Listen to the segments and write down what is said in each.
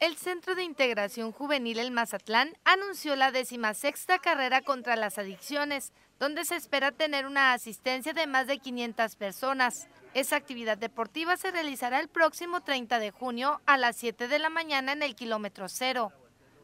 El Centro de Integración Juvenil El Mazatlán anunció la sexta carrera contra las adicciones, donde se espera tener una asistencia de más de 500 personas. Esa actividad deportiva se realizará el próximo 30 de junio a las 7 de la mañana en el kilómetro cero.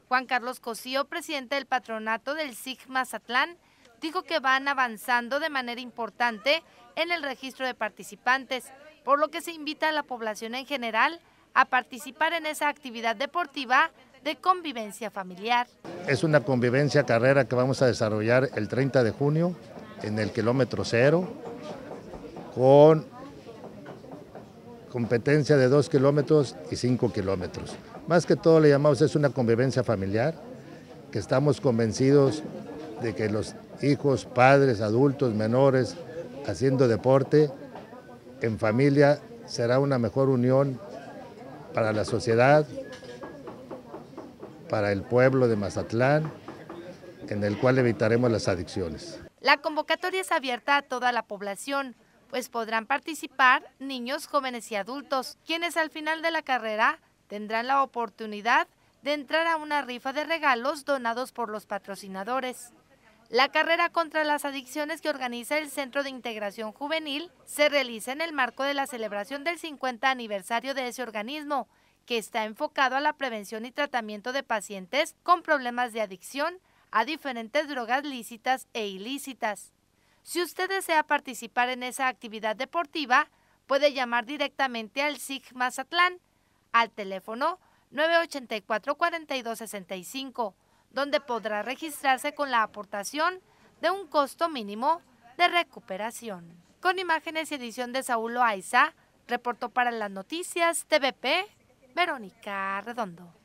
Juan Carlos Cosío, presidente del patronato del SIG Mazatlán, dijo que van avanzando de manera importante en el registro de participantes, por lo que se invita a la población en general a participar en esa actividad deportiva de convivencia familiar. Es una convivencia carrera que vamos a desarrollar el 30 de junio en el kilómetro cero con competencia de 2 kilómetros y 5 kilómetros. Más que todo le llamamos es una convivencia familiar, que estamos convencidos de que los hijos, padres, adultos, menores, haciendo deporte, en familia será una mejor unión para la sociedad, para el pueblo de Mazatlán, en el cual evitaremos las adicciones. La convocatoria es abierta a toda la población, pues podrán participar niños, jóvenes y adultos, quienes al final de la carrera tendrán la oportunidad de entrar a una rifa de regalos donados por los patrocinadores. La carrera contra las adicciones que organiza el Centro de Integración Juvenil se realiza en el marco de la celebración del 50 aniversario de ese organismo, que está enfocado a la prevención y tratamiento de pacientes con problemas de adicción a diferentes drogas lícitas e ilícitas. Si usted desea participar en esa actividad deportiva, puede llamar directamente al SIG Mazatlán al teléfono 984 4265 donde podrá registrarse con la aportación de un costo mínimo de recuperación. Con imágenes y edición de Saúl Loaiza, reportó para las noticias TVP Verónica Redondo.